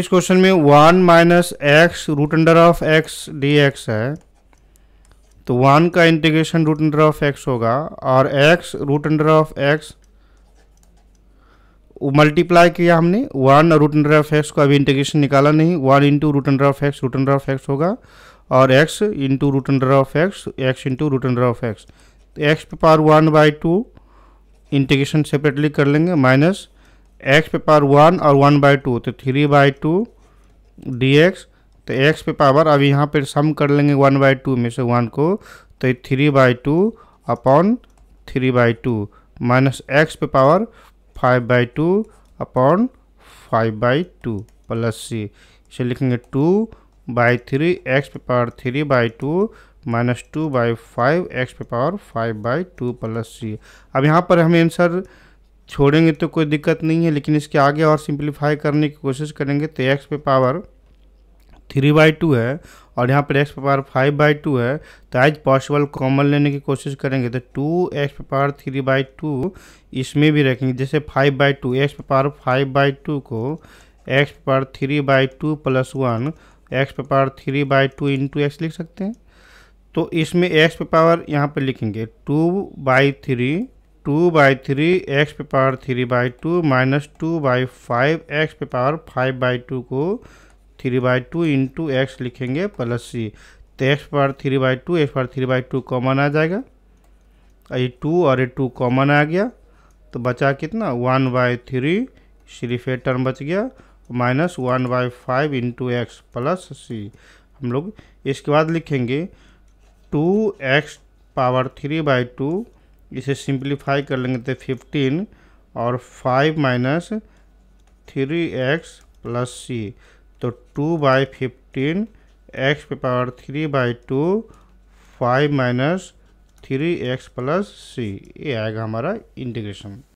इस क्वेश्चन में one minus x root under of x d x है तो वन का integration root under of x होगा और x root under of x multiply किया हमने one root under of x को अभी इंटीग्रेशन निकाला नहीं one into root under of x root under of x होगा और x into root under of x x into root under of x तो x पे power one by two integration separately कर लेंगे माइनस एक्स पे power one और one by two तो three by two d x तो x पे power अब यहाँ पर सम कर लेंगे वन बाई टू में से वन को तो three by two upon three by two minus x पे power five by two upon five by two plus c इसे लिखेंगे टू बाई थ्री एक्स पे power three by two minus two by five x पे power five by two plus c अब यहाँ पर हमें answer छोड़ेंगे तो कोई दिक्कत नहीं है लेकिन इसके आगे और सिंप्लीफाई करने की कोशिश करेंगे तो एक्स पे पावर थ्री बाई टू है और यहाँ पर एक्स पे पावर फाइव बाई टू है तो एज पॉसिबल कॉमन लेने की कोशिश करेंगे तो टू एक्स पे पावर थ्री बाई टू इसमें भी रखेंगे जैसे फाइव बाई टू एक्स पे पावर फाइव बाई टू को एक्स पे power three by two plus one X पे power three by two into X लिख सकते हैं तो इसमें एक्स पे पावर यहाँ पर लिखेंगे two by three two by three x पे power three by two minus two by five x पे पावर फाइव बाई टू को three by two into x लिखेंगे प्लस सी तो x power three by two x power three by two common आ जाएगा ये to और ये to common आ गया तो बचा कितना वन बाई थ्री सिर्फ ये टर्म बच गया minus one by five into x plus c हम लोग इसके बाद लिखेंगे two x power three by two इसे सिंप्लीफाई कर लेंगे तो फिफ्टीन और five minus three x plus c तो टू बाई फिफ्टीन एक्स पे power three by two five minus three x plus c ये आएगा हमारा इंटीग्रेशन